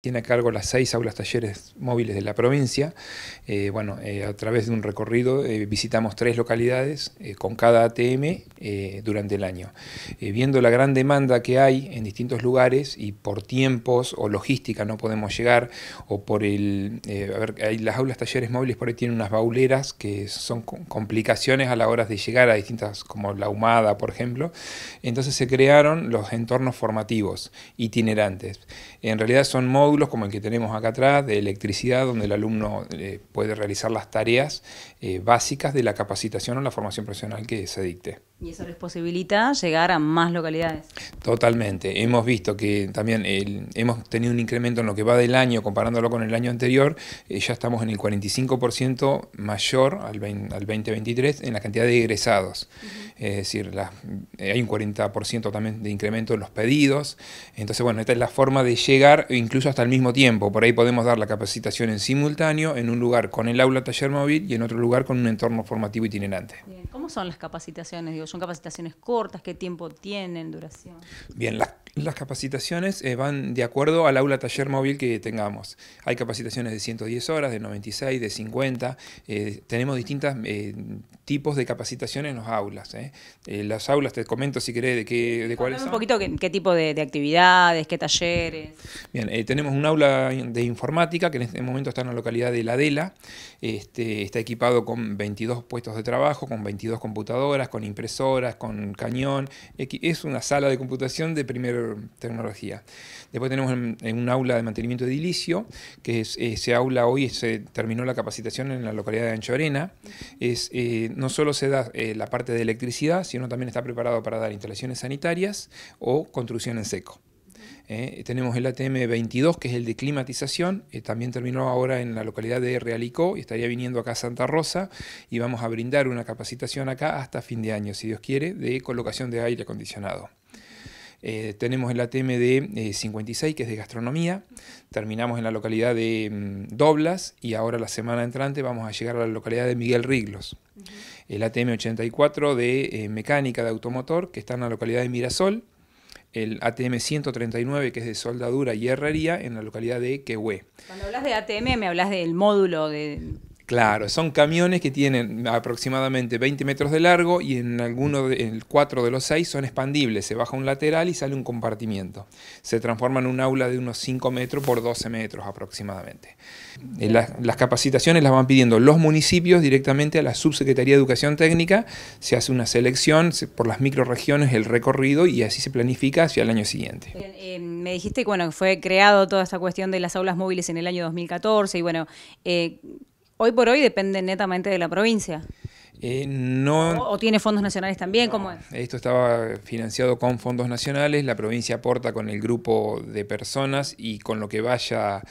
tiene a cargo las seis aulas talleres móviles de la provincia. Eh, bueno, eh, a través de un recorrido eh, visitamos tres localidades con cada ATM durante el año. viendo la gran demanda que hay en distintos lugares y por tiempos o logística no podemos llegar o por el... a ver, las aulas talleres móviles por ahí tienen unas bauleras que son complicaciones a la hora de llegar a distintas, como la humada, por ejemplo. Entonces se crearon los entornos formativos itinerantes. En realidad son móviles módulos como el que tenemos acá atrás de electricidad, donde el alumno eh, puede realizar las tareas eh, básicas de la capacitación o la formación profesional que se dicte. Y eso les posibilita llegar a más localidades. Totalmente. Hemos visto que también hemos tenido un incremento en lo que va del año, comparándolo con el año anterior, eh, ya estamos en el 45% mayor al, al, 2023 en la cantidad de egresados. Es decir, eh, hay un 40% también de incremento en los pedidos. Entonces, bueno, esta es la forma de llegar e incluso hasta el mismo tiempo. Por ahí podemos dar la capacitación en simultáneo en un lugar con el aula taller móvil y en otro lugar con un entorno formativo itinerante. Bien. ¿Cómo son las capacitaciones? Digo, son capacitaciones cortas, qué tiempo tienen, duración. Bien, las, las capacitaciones eh, van de acuerdo al aula taller móvil que tengamos. Hay capacitaciones de 110 horas, de 96, de 50. Eh, tenemos distintos eh, tipos de capacitaciones en los aulas. las aulas, te comento si querés de, qué, de cuáles son. un poquito qué, tipo de, actividades, qué talleres. Bien, tenemos un aula de informática que en este momento está en la localidad de La Dela. Este, está equipado con 22 puestos de trabajo, con 22 computadoras, con impresoras, con cañón. Es una sala de computación de primer tecnología. Después tenemos en, un aula de mantenimiento de edilicio, que es, ese aula hoy se terminó la capacitación en la localidad de Anchorena. Es, eh, no solo se da eh, la parte de electricidad, sino también está preparado para dar instalaciones sanitarias o construcción en seco. Eh, tenemos el ATM 22, que es el de climatización, también terminó ahora en la localidad de Realicó y estaría viniendo acá a Santa Rosa y vamos a brindar una capacitación acá hasta fin de año, si Dios quiere, de colocación de aire acondicionado. Eh, tenemos el ATM de 56, eh, que es de gastronomía. Terminamos en la localidad de mm, Doblas y ahora la semana entrante vamos a llegar a la localidad de Miguel Riglos. El ATM 84 de eh, mecánica de automotor, que está en la localidad de Mirasol. El ATM 139, que es de soldadura y herrería, en la localidad de Quehue. Cuando hablas de ATM, me hablas del módulo de Claro, son camiones que tienen aproximadamente 20 metros de largo y en alguno de cuatro de los seis son expandibles. Se baja un lateral y sale un compartimiento. Se transforma en un aula de unos 5 metros por 12 metros aproximadamente. Eh, las, las capacitaciones las van pidiendo los municipios directamente a la Subsecretaría de Educación Técnica. Se hace una selección por las microregiones, el recorrido y así se planifica hacia el año siguiente. Eh, me dijiste que fue creado toda esta cuestión de las aulas móviles en el año 2014 y bueno, eh, hoy por hoy depende netamente de la provincia. Eh, no, o, tiene fondos nacionales también? es? Esto estaba financiado con fondos nacionales, la provincia aporta con el grupo de personas y con lo que vaya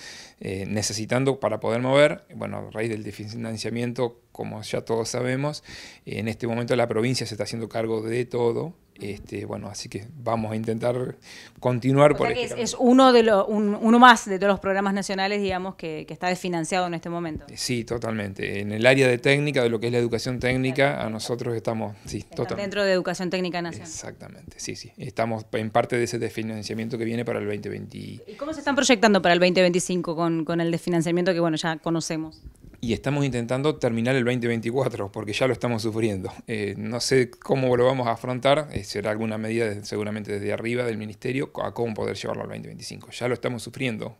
eh, necesitando para poder mover. Bueno, a raíz del financiamiento como ya todos sabemos. En este momento la provincia se está haciendo cargo de todo. Este, bueno, así que vamos a intentar continuar por sea este es, uno de los uno más de todos los programas nacionales, digamos, que, está desfinanciado en este momento. Eh, sí, totalmente. En el área de técnica, de lo que es la educación técnica, a nosotros estamos, sí, Dentro de educación técnica nacional. Exactamente, sí, sí. Estamos en parte de ese desfinanciamiento que viene para el 2020. ¿Y cómo se están proyectando para el 2025 con, con el desfinanciamiento que, bueno, ya conocemos? y estamos intentando terminar el 2024 porque ya lo estamos sufriendo. Eh, no sé cómo lo vamos a afrontar, eh, será alguna medida seguramente desde arriba del ministerio a cómo poder llevarlo al 2025. Ya lo estamos sufriendo